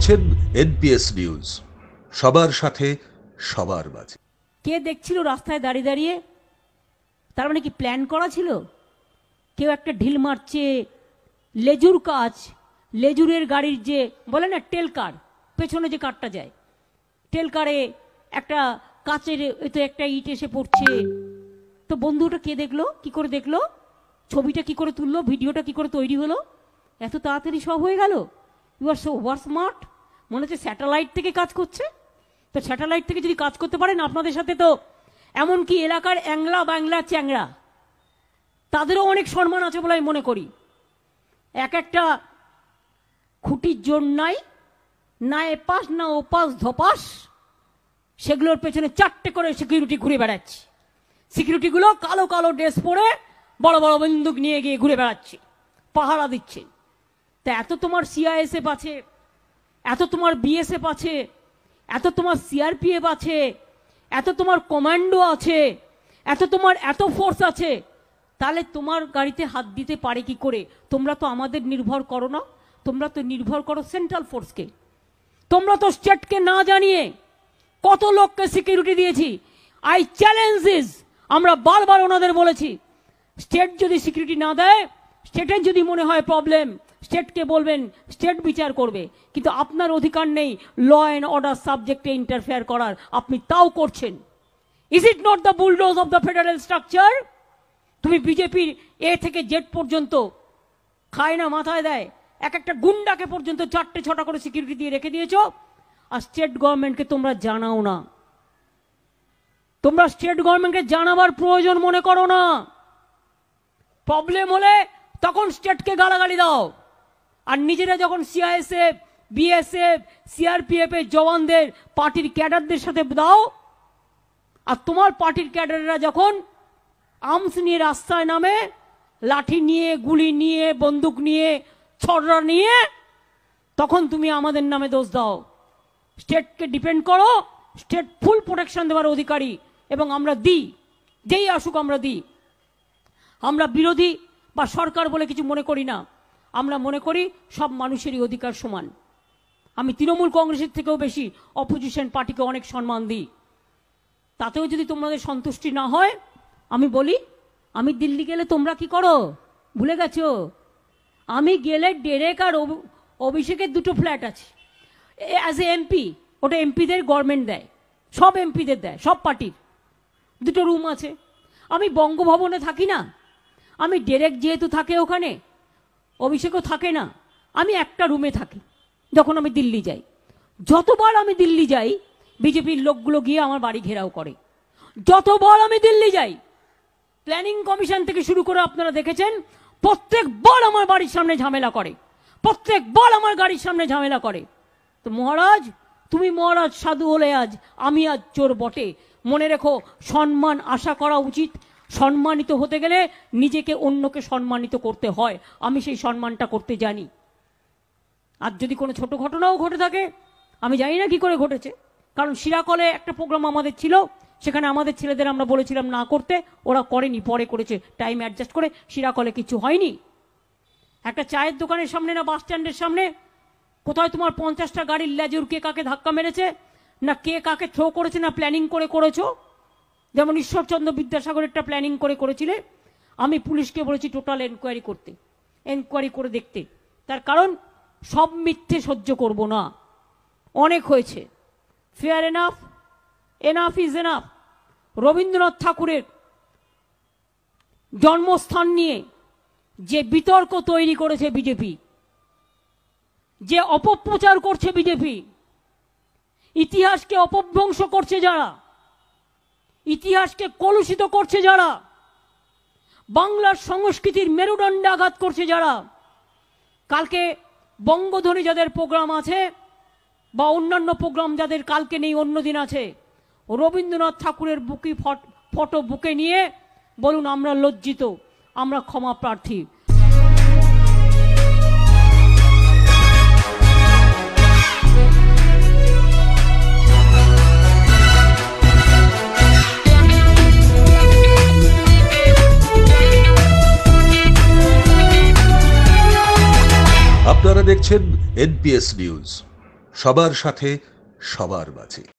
দেখছেন NPS news সবার সাথে সবার মাঝে কে দেখছিল রাস্তায় দাঁড়িয়ে দাঁড়িয়ে তার মানে কি প্ল্যান করা ছিল কেউ একটা ঢিল মারছে লেজুর কাজ লেজুরের গাড়ির যে বলে না টেল কার পেছনে যে কারটা যায় টেল কারে একটা কাচের তো একটা ইট এসে পড়ছে তো বন্ধুটা কে দেখলো কি করে দেখলো ছবিটা কি করে তুললো ভিডিওটা কি করে তৈরি হলো এত তাড়াতাড়ি সব হয়ে গেল you are so over smart মনে হচ্ছে স্যাটেলাইট থেকে কাজ করছে তো স্যাটেলাইট থেকে যদি কাজ করতে পারেন আপনাদের সাথে তো এমনকি এলাকার অ্যাংলা বাংলা চ্যাংরা তাদেরও অনেক সম্মান আছে বলে আমি মনে করি এক একটা খুঁটির জোর নাই না এপাশ না ওপাশ ধপাস সেগুলোর পেছনে চারটে করে সিকিউরিটি ঘুরে বেড়াচ্ছে সিকিউরিটিগুলো কালো কালো ড্রেস পরে বড় বড় বন্দুক নিয়ে গিয়ে ঘুরে বেড়াচ্ছে পাহারা দিচ্ছে তা এত তোমার সিআইএসএফ আছে এত তোমার বিএসএফ আছে এত তোমার সিআরপিএফ আছে এত তোমার কমান্ডো আছে এত তোমার এত ফোর্স আছে তাহলে তোমার গাড়িতে হাত দিতে পারে কি করে তোমরা তো আমাদের নির্ভর করো না তোমরা তো নির্ভর করো সেন্ট্রাল ফোর্সকে তোমরা তো স্টেটকে না জানিয়ে কত লোককে সিকিউরিটি দিয়েছি আই চ্যালেঞ্জ ইজ আমরা বারবার ওনাদের বলেছি স্টেট যদি সিকিউরিটি না দেয় স্টেটের যদি মনে হয় প্রবলেম স্টেটকে বলবেন স্টেট বিচার করবে কিন্তু আপনার অধিকার নেই ল অ্যান্ড অর্ডার সাবজেক্টে ইন্টারফেয়ার করার আপনি তাও করছেন is it not the bulldoze of the federal structure তুমি বিজেপির এ থেকে জেড পর্যন্ত খায় না মাথায় দেয় এক একটা গুন্ডাকে পর্যন্ত চারটে ছটা করে সিকিউরিটি দিয়ে রেখে দিয়েছ আর স্টেট গভর্নমেন্টকে তোমরা জানাও না তোমরা স্টেট গভর্নমেন্টকে জানাবার প্রয়োজন মনে করো না প্রবলেম হলে তখন স্টেটকে গালাগালি দাও আর নিজেরা যখন সিআইএসএফ বিএসএফ সিআরপিএফ এর জওয়ানদের পার্টির ক্যাডারদের সাথে দাও আর তোমার পার্টির ক্যাডাররা যখন আর্মস নিয়ে রাস্তায় নামে লাঠি নিয়ে গুলি নিয়ে বন্দুক নিয়ে ছড়া নিয়ে তখন তুমি আমাদের নামে দোষ দাও স্টেটকে ডিপেন্ড করো স্টেট ফুল প্রোটেকশন দেওয়ার অধিকারী এবং আমরা দিই যেই আসুক আমরা দিই আমরা বিরোধী বা সরকার বলে কিছু মনে করি না আমরা মনে করি সব মানুষেরই অধিকার সমান আমি তৃণমূল কংগ্রেসের থেকেও বেশি অপোজিশন পার্টিকে অনেক সম্মান দিই তাতেও যদি তোমাদের সন্তুষ্টি না হয় আমি বলি আমি দিল্লি গেলে তোমরা কি করো ভুলে গেছো আমি গেলে ডেরেক আর অভিষেকের দুটো ফ্ল্যাট আছে অ্যাজ এ এমপি ওটা এমপিদের গভর্নমেন্ট দেয় সব এমপিদের দেয় সব পার্টির দুটো রুম আছে আমি বঙ্গভবনে থাকি না আমি ডেরেক যেহেতু থাকে ওখানে অভিষেকও থাকে না আমি একটা রুমে থাকি যখন আমি দিল্লি যাই যতবার আমি দিল্লি যাই বিজেপির লোকগুলো গিয়ে আমার বাড়ি ঘেরাও করে যতবার আমি দিল্লি যাই প্ল্যানিং কমিশন থেকে শুরু করে আপনারা দেখেছেন প্রত্যেকবার আমার বাড়ির সামনে ঝামেলা করে প্রত্যেকবার আমার গাড়ির সামনে ঝামেলা করে তো মহারাজ তুমি মহারাজ সাধু হলে আজ আমি আজ চোর বটে মনে রেখো সম্মান আশা করা উচিত সম্মানিত হতে গেলে নিজেকে অন্যকে সম্মানিত করতে হয় আমি সেই সম্মানটা করতে জানি আর যদি কোনো ছোট ঘটনাও ঘটে থাকে আমি জানি না কি করে ঘটেছে কারণ শিরাকলে একটা প্রোগ্রাম আমাদের ছিল সেখানে আমাদের ছেলেদের আমরা বলেছিলাম না করতে ওরা করেনি পরে করেছে টাইম অ্যাডজাস্ট করে শিরাকলে কিছু হয়নি একটা চায়ের দোকানের সামনে না বাস স্ট্যান্ডের সামনে কোথায় তোমার পঞ্চাশটা গাড়ির লেজুর কে কাকে ধাক্কা মেরেছে না কে কাকে থ্রো করেছে না প্ল্যানিং করে করেছো যেমন ঈশ্বরচন্দ্র একটা প্ল্যানিং করে করেছিলে আমি পুলিশকে বলেছি টোটাল এনকোয়ারি করতে এনকোয়ারি করে দেখতে তার কারণ সব মিথ্যে সহ্য করব না অনেক হয়েছে fair enough enough is enough Rabindranath ঠাকুরের জন্মস্থান নিয়ে যে বিতর্ক তৈরি করেছে বিজেপি যে অপপ্রচার করছে বিজেপি ইতিহাসকে অপভ্রংশ করছে যারা ইতিহাসকে কলুষিত করছে যারা বাংলার সংস্কৃতির মেরুদণ্ডে আঘাত করছে যারা কালকে বঙ্গধ্বনি যাদের প্রোগ্রাম আছে বা অন্যান্য প্রোগ্রাম যাদের কালকে নেই অন্যদিন আছে রবীন্দ্রনাথ ঠাকুরের বুকি ফটো বুকে নিয়ে বলুন আমরা লজ্জিত আমরা ক্ষমা প্রার্থী দেখছেন এনপিএস নিউজ সবার সাথে সবার মাঝে